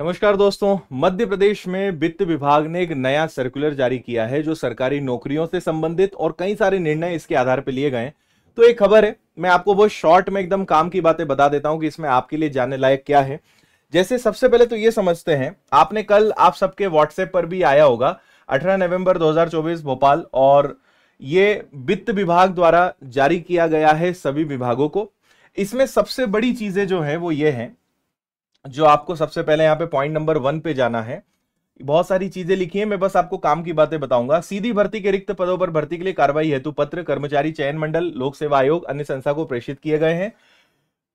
नमस्कार दोस्तों मध्य प्रदेश में वित्त विभाग ने एक नया सर्कुलर जारी किया है जो सरकारी नौकरियों से संबंधित और कई सारे निर्णय इसके आधार पर लिए गए तो एक खबर है मैं आपको बहुत शॉर्ट में एकदम काम की बातें बता देता हूं कि इसमें आपके लिए जानने लायक क्या है जैसे सबसे पहले तो ये समझते हैं आपने कल आप सबके व्हाट्सएप पर भी आया होगा 18 नवंबर 2024 भोपाल और ये वित्त विभाग द्वारा जारी किया गया है सभी विभागों को इसमें सबसे बड़ी चीजें जो है वो ये हैं जो आपको सबसे पहले यहाँ पे पॉइंट नंबर वन पे जाना है बहुत सारी चीजें लिखी हैं मैं बस आपको काम की बातें बताऊंगा सीधी भर्ती के रिक्त पदों पर भर्ती के लिए कार्रवाई हेतु पत्र कर्मचारी चयन मंडल लोक सेवा आयोग अन्य संस्था को प्रेषित किए गए हैं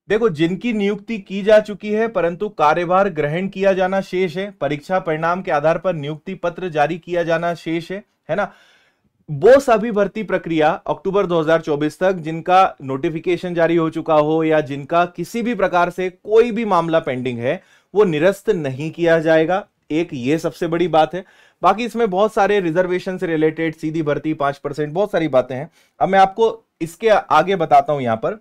देखो जिनकी नियुक्ति की जा चुकी है परंतु कार्यभार ग्रहण किया जाना शेष है परीक्षा परिणाम के आधार पर नियुक्ति पत्र जारी किया जाना शेष है है ना वो सभी भर्ती प्रक्रिया अक्टूबर 2024 तक जिनका नोटिफिकेशन जारी हो चुका हो या जिनका किसी भी प्रकार से कोई भी मामला पेंडिंग है वो निरस्त नहीं किया जाएगा एक ये सबसे बड़ी बात है बाकी इसमें बहुत सारे रिजर्वेशन से रिलेटेड सीधी भर्ती पांच परसेंट बहुत सारी बातें हैं अब मैं आपको इसके आगे बताता हूं यहां पर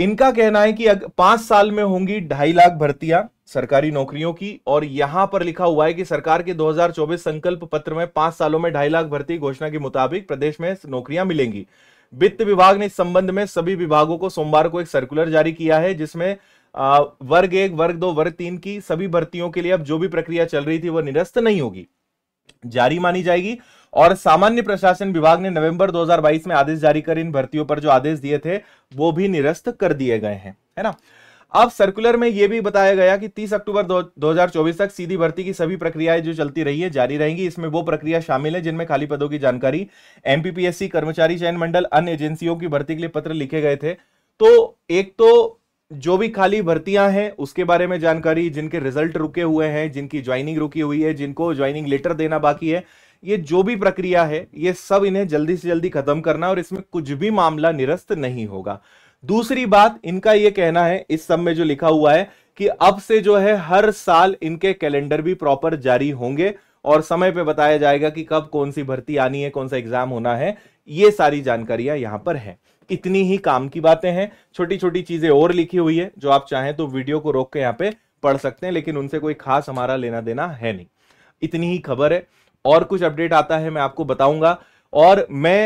इनका कहना है कि पांच साल में होंगी ढाई लाख भर्तियां सरकारी नौकरियों की और यहां पर लिखा हुआ है कि सरकार के 2024 संकल्प पत्र में पांच सालों में ढाई लाख भर्ती घोषणा के मुताबिक प्रदेश में नौकरियां मिलेंगी वित्त विभाग ने इस संबंध में सभी विभागों को सोमवार को एक सर्कुलर जारी किया है जिसमें वर्ग एक वर्ग दो वर्ग तीन की सभी भर्तियों के लिए अब जो भी प्रक्रिया चल रही थी वह निरस्त नहीं होगी जारी मानी जाएगी और सामान्य प्रशासन विभाग ने नवंबर 2022 में आदेश जारी कर इन भर्तियों पर जो आदेश दिए थे वो भी निरस्त कर दिए गए हैं है ना अब सर्कुलर में यह भी बताया गया कि 30 अक्टूबर दो, 2024 तक सीधी भर्ती की सभी प्रक्रियाएं जो चलती रही है जारी रहेंगी इसमें वो प्रक्रिया शामिल है जिनमें खाली पदों की जानकारी एमपीपीएससी कर्मचारी चयन मंडल अन्य एजेंसियों की भर्ती के लिए पत्र लिखे गए थे तो एक तो जो भी खाली भर्तियां हैं उसके बारे में जानकारी जिनके रिजल्ट रुके हुए हैं जिनकी ज्वाइनिंग रुकी हुई है जिनको ज्वाइनिंग लेटर देना बाकी है ये जो भी प्रक्रिया है ये सब इन्हें जल्दी से जल्दी खत्म करना और इसमें कुछ भी मामला निरस्त नहीं होगा दूसरी बात इनका यह कहना है इस सब में जो लिखा हुआ है कि अब से जो है हर साल इनके कैलेंडर भी प्रॉपर जारी होंगे और समय पे बताया जाएगा कि कब कौन सी भर्ती आनी है कौन सा एग्जाम होना है ये सारी जानकारियां यहां पर है इतनी ही काम की बातें हैं छोटी छोटी चीजें और लिखी हुई है जो आप चाहें तो वीडियो को रोक के यहां पे पढ़ सकते हैं लेकिन उनसे कोई खास हमारा लेना देना है नहीं इतनी ही खबर है और कुछ अपडेट आता है मैं आपको बताऊंगा और मैं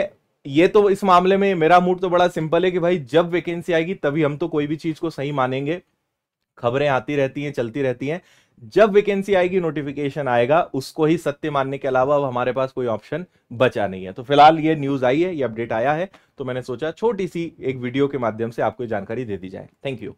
ये तो इस मामले में मेरा मूड तो बड़ा सिंपल है कि भाई जब वैकेंसी आएगी तभी हम तो कोई भी चीज को सही मानेंगे खबरें आती रहती हैं चलती रहती हैं जब वैकेंसी आएगी नोटिफिकेशन आएगा उसको ही सत्य मानने के अलावा अब हमारे पास कोई ऑप्शन बचा नहीं है तो फिलहाल ये न्यूज आई है ये अपडेट आया है तो मैंने सोचा छोटी सी एक वीडियो के माध्यम से आपको जानकारी दे दी जाए थैंक यू